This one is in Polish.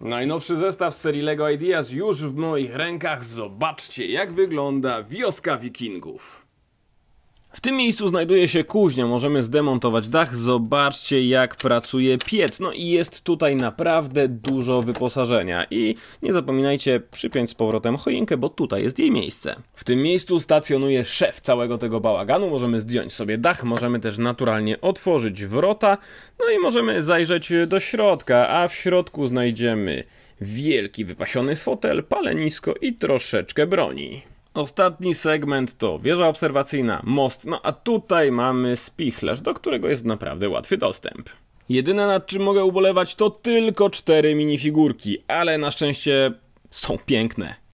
Najnowszy zestaw z serii LEGO Ideas już w moich rękach. Zobaczcie jak wygląda wioska wikingów. W tym miejscu znajduje się kuźnia, możemy zdemontować dach, zobaczcie jak pracuje piec. No i jest tutaj naprawdę dużo wyposażenia i nie zapominajcie przypiąć z powrotem choinkę, bo tutaj jest jej miejsce. W tym miejscu stacjonuje szef całego tego bałaganu, możemy zdjąć sobie dach, możemy też naturalnie otworzyć wrota, no i możemy zajrzeć do środka, a w środku znajdziemy wielki wypasiony fotel, palenisko i troszeczkę broni. Ostatni segment to wieża obserwacyjna, most, no a tutaj mamy spichlerz, do którego jest naprawdę łatwy dostęp. Jedyne nad czym mogę ubolewać to tylko cztery minifigurki, ale na szczęście są piękne.